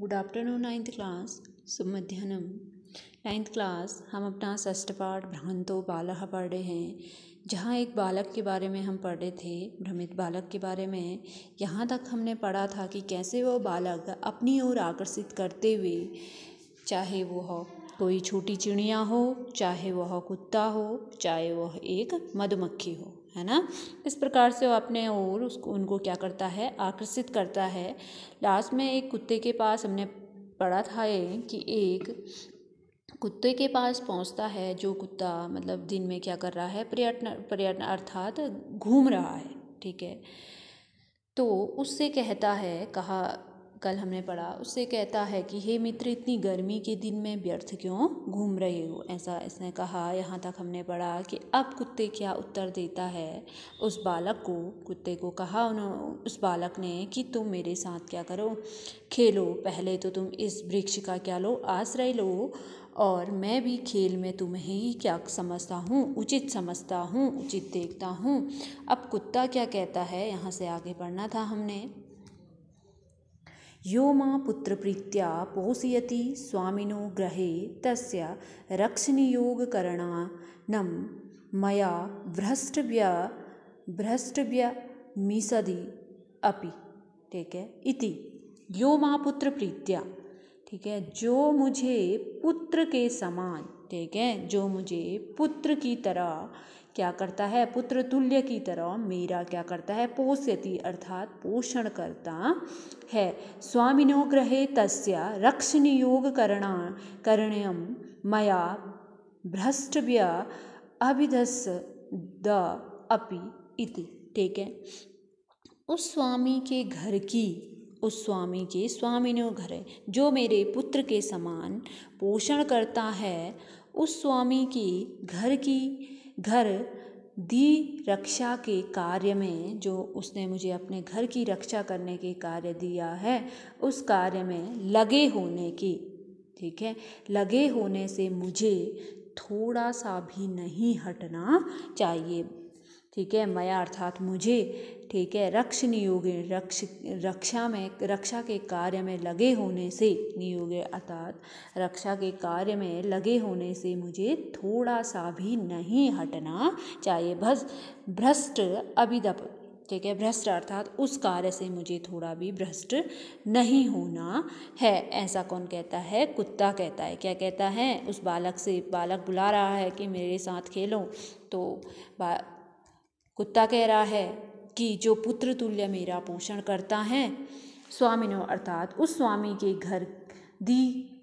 good afternoon ninth class सुब मध्यान्हम ninth class हम अपना षष्ठ पाठ भ्रांतो बालह पढ़ रहे हैं जहाँ एक बालक के बारे में हम पढ़ रहे थे भ्रमित बालक के बारे में यहाँ तक हमने पढ़ा था कि कैसे वो बालक अपनी ओर आकर्षित करते हुए चाहे वो हो कोई छोटी चिड़िया हो चाहे वह कुत्ता हो चाहे वह एक मधुमक्खी हो है ना इस प्रकार से वो अपने और उसको उनको क्या करता है आकर्षित करता है लास्ट में एक कुत्ते के पास हमने पढ़ा था ये कि एक कुत्ते के पास पहुंचता है जो कुत्ता मतलब दिन में क्या कर रहा है पर्यटन पर्यटन अर्थात घूम रहा है ठीक है तो उससे कहता है कहा कल हमने पढ़ा उससे कहता है कि हे मित्र इतनी गर्मी के दिन में व्यर्थ क्यों घूम रहे हो ऐसा इसने कहा यहाँ तक हमने पढ़ा कि अब कुत्ते क्या उत्तर देता है उस बालक को कुत्ते को कहा उन्होंने उस बालक ने कि तुम मेरे साथ क्या करो खेलो पहले तो तुम इस वृक्ष का क्या लो आश्रय लो और मैं भी खेल में तुम्हें ही क्या समझता हूँ उचित समझता हूँ उचित देखता हूँ अब कुत्ता क्या कहता है यहाँ से आगे पढ़ना था हमने यो मां प्रीत्या पोषयति स्वामिनो गृह तस्य रक्षणयोगकरणानं मया भ्रष्टव्य मिसदि अपि ठीक है इति यो पुत्र प्रीत्या ठीक है जो मुझे पुत्र के समान ठीक है जो मुझे पुत्र की तरह क्या करता है पुत्र तुल्य की तरह मेरा क्या करता है पोष्यति अर्थात पोषण करता है स्वामिनोग्रहे तस्य नियोग करणा करणीयम मया भ्रष्ट अभिधस द अपि इति ठीक है उस स्वामी के घर की उस स्वामी के स्वामिनो घर है जो मेरे पुत्र के समान पोषण करता है उस स्वामी की घर की घर दी रक्षा के कार्य में जो उसने मुझे अपने घर की रक्षा करने के कार्य दिया है उस कार्य में लगे होने की ठीक है लगे होने से मुझे थोड़ा सा भी नहीं हटना चाहिए ठीक है मया अर्थात मुझे ठीक है रक्ष नियोगे रक्ष रक्षा में रक्षा के कार्य में लगे होने से नियोगे अर्थात रक्षा के कार्य में लगे होने से मुझे थोड़ा सा भी नहीं हटना चाहिए बस भ्रष्ट अभिदप ठीक है भ्रष्ट अर्थात उस कार्य से मुझे थोड़ा भी भ्रष्ट नहीं होना है ऐसा कौन कहता है कुत्ता कहता है क्या कहता है उस बालक से बालक बुला रहा है कि मेरे साथ खेलो तो कुत्ता कह रहा है कि जो पुत्र तुल्य मेरा पोषण करता है स्वामिनो अर्थात उस स्वामी के घर दी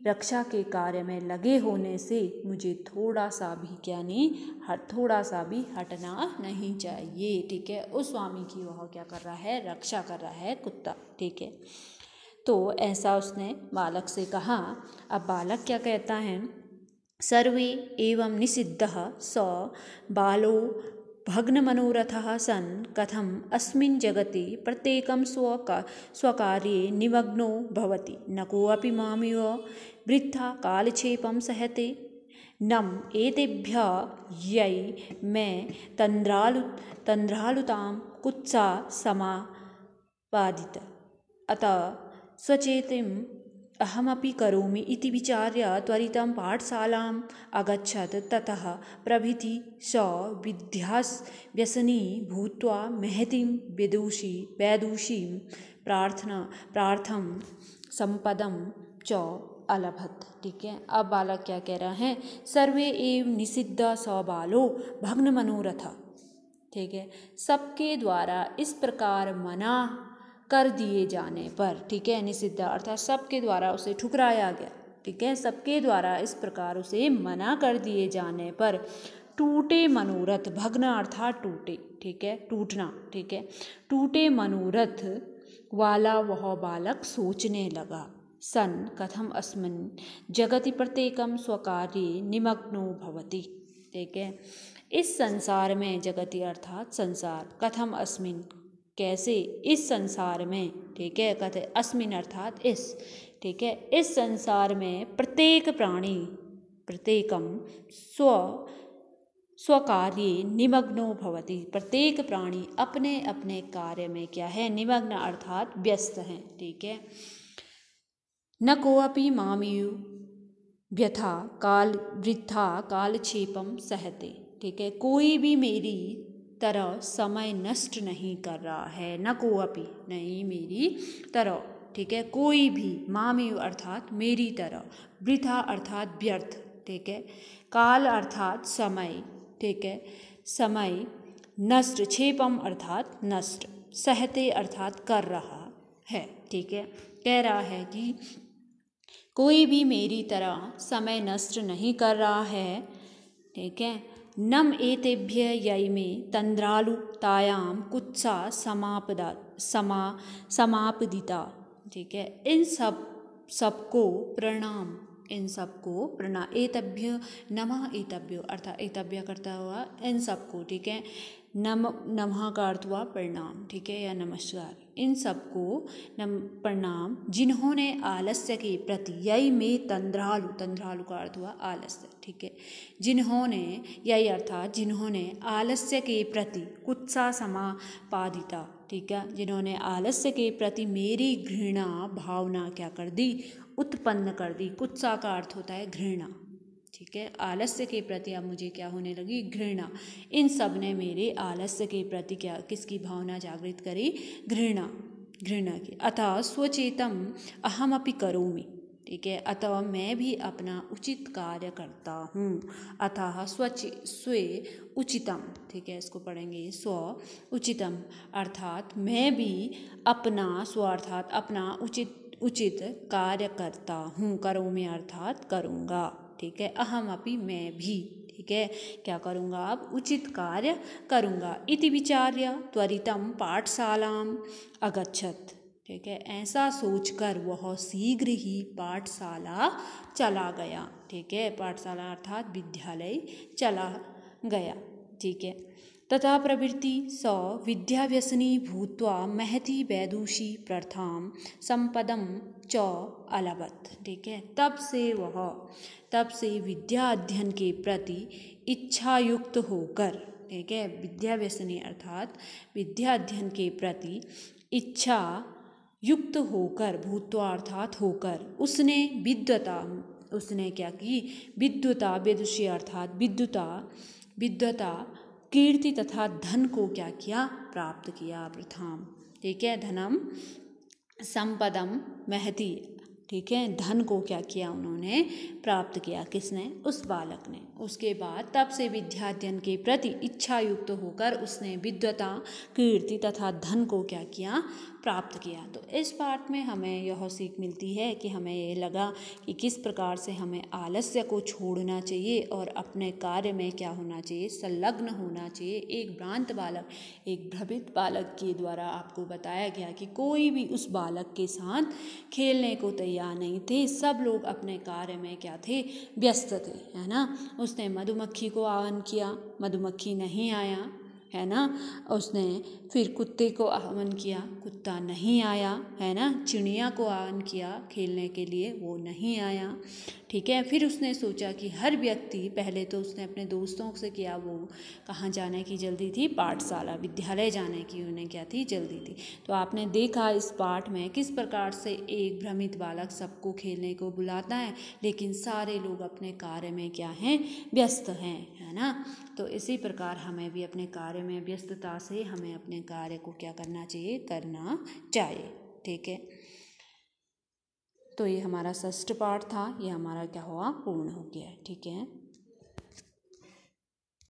रक्षा के कार्य में लगे होने से मुझे थोड़ा सा भी क्या नहीं थोड़ा सा भी हटना नहीं चाहिए ठीक है उस स्वामी की वह क्या कर रहा है रक्षा कर रहा है कुत्ता ठीक है तो ऐसा उसने बालक से कहा अब बालक क्या कहता है सर्वे एवं निषिद्ध स बालो भग्न भग्नमनोरथः सन् कथम् अस्मिन् जगति प्रत्येकं स्वका स्वकार्ये निमग्नो भवति न कोऽपि मामिव वृद्धा कालक्षेपं सहते नम् एतेभ्यः यै मे तन्द्रालु तन्द्रालुतां कुत्सा समापादित अतः स्वचेतिं अहमपि करोमि इति विचार्य त्वरितं पाठशालाम् अगच्छत् ततः प्रभृति स विद्यास् व्यसनी भूत्वा महतीं विदुषी वैदुषीं प्रार्थना प्रार्थं सम्पदं च अलभत ठीक है अब बालक क्या कह रहा है सर्वे एव निषिद्ध सौ बालो भग्न मनोरथ ठीक है सबके द्वारा इस प्रकार मना कर दिए जाने पर ठीक है यानी सिद्धार्थ है सबके द्वारा उसे ठुकराया गया ठीक है सबके द्वारा इस प्रकार उसे मना कर दिए जाने पर टूटे मनोरथ भगना अर्थात टूटे ठीक है टूटना ठीक है टूटे मनोरथ वाला वह बालक सोचने लगा सन कथम अस्मिन जगति प्रत्येकम स्वकार्य निमग्नो भवति ठीक है इस संसार में जगति अर्थात संसार कथम अस्मिन कैसे इस संसार में ठीक है कहते अस्मिन अर्थात इस ठीक है इस संसार में प्रत्येक प्राणी प्रत्येकम स्व स्वकार्य निमग्नो भवति प्रत्येक प्राणी अपने अपने कार्य में क्या है निमग्न अर्थात व्यस्त हैं ठीक है न कोपि मामयु व्यथा काल वृद्धा कालक्षेपम सहते ठीक है कोई भी मेरी तरह समय नष्ट नहीं कर रहा है न को अपी नहीं मेरी तरह ठीक है कोई भी मामी अर्थात मेरी तरह वृथा अर्थात व्यर्थ ठीक है काल अर्थात समय ठीक है समय नष्ट क्षेपम अर्थात नष्ट सहते अर्थात कर रहा है ठीक है कह रहा है कि कोई भी मेरी तरह समय नष्ट नहीं कर रहा है ठीक है नम एतेभ्य यई मे तंद्रालुतायाम कुत्सा समापदा समा समापदिता ठीक है इन सब सबको प्रणाम इन सबको प्रणाम एतभ्य नम एतभ्यो अर्थात एतभ्य करता हुआ इन सबको ठीक है नम नमः का अर्थ हुआ प्रणाम ठीक है या नमस्कार इन सबको नम प्रणाम जिन्होंने आलस्य के प्रति यही में तंद्रालु तंद्रालु का अर्थ हुआ आलस्य ठीक है जिन्होंने यही अर्थात जिन्होंने आलस्य के प्रति कुत्सा समापादिता ठीक है जिन्होंने आलस्य के प्रति मेरी घृणा भावना क्या कर दी उत्पन्न कर दी कुत्सा का अर्थ होता है घृणा ठीक है आलस्य के प्रति अब मुझे क्या होने लगी घृणा इन सब ने मेरे आलस्य के प्रति क्या किसकी भावना जागृत करी घृणा घृणा की अतः स्वचेतम अहम अपनी करोमी ठीक है अतः मैं भी अपना उचित कार्य करता हूँ अतः स्वच स्वे उचितम ठीक है इसको पढ़ेंगे स्व उचितम अर्थात मैं भी अपना स्व अर्थात अपना उचित उचित कार्य करता हूँ करो मैं अर्थात करूँगा ठीक है अहम अपी मैं भी ठीक है क्या करूँगा अब उचित कार्य करूँगा इति विचार्य त्वरितम पाठशालाम अगछत ठीक है ऐसा सोचकर वह शीघ्र ही पाठशाला चला गया ठीक है पाठशाला अर्थात विद्यालय चला गया ठीक है तथा प्रवृत्ति स विद्याव्यसनी भूत्वा महती वैदूषी प्रथाम संपदम च अलबत ठीक है तब से वह तब से विद्या अध्ययन के प्रति इच्छायुक्त होकर ठीक है विद्या व्यसनी अर्थात विद्या अध्ययन के प्रति इच्छा युक्त होकर अर्थात होकर उसने विद्वता उसने क्या की विद्वता वेदुषी अर्थात विद्युता विद्वता कीर्ति तथा धन को क्या किया प्राप्त किया प्रथम ठीक है धनम संपदम महती ठीक है धन को क्या किया उन्होंने प्राप्त किया किसने उस बालक ने उसके बाद तब से विद्याध्ययन के प्रति इच्छा युक्त होकर उसने विद्वता कीर्ति तथा धन को क्या किया प्राप्त किया तो इस पार्ट में हमें यह सीख मिलती है कि हमें ये लगा कि किस प्रकार से हमें आलस्य को छोड़ना चाहिए और अपने कार्य में क्या होना चाहिए संलग्न होना चाहिए एक भ्रांत बालक एक भ्रमित बालक के द्वारा आपको बताया गया कि कोई भी उस बालक के साथ खेलने को तैयार नहीं थे सब लोग अपने कार्य में क्या थे व्यस्त थे है ना उसने मधुमक्खी को आवन किया मधुमक्खी नहीं आया है ना उसने फिर कुत्ते को आह्वान किया कुत्ता नहीं आया है ना चिड़िया को आह्वान किया खेलने के लिए वो नहीं आया ठीक है फिर उसने सोचा कि हर व्यक्ति पहले तो उसने अपने दोस्तों से किया वो कहाँ जाने की जल्दी थी पाठशाला विद्यालय जाने की उन्हें क्या थी जल्दी थी तो आपने देखा इस पाठ में किस प्रकार से एक भ्रमित बालक सबको खेलने को बुलाता है लेकिन सारे लोग अपने कार्य में क्या हैं व्यस्त हैं ना तो इसी प्रकार हमें भी अपने कार्य में व्यस्तता से हमें अपने कार्य को क्या करना चाहिए करना चाहिए ठीक है तो ये हमारा षष्ठ पाठ था ये हमारा क्या हुआ पूर्ण हो गया ठीक है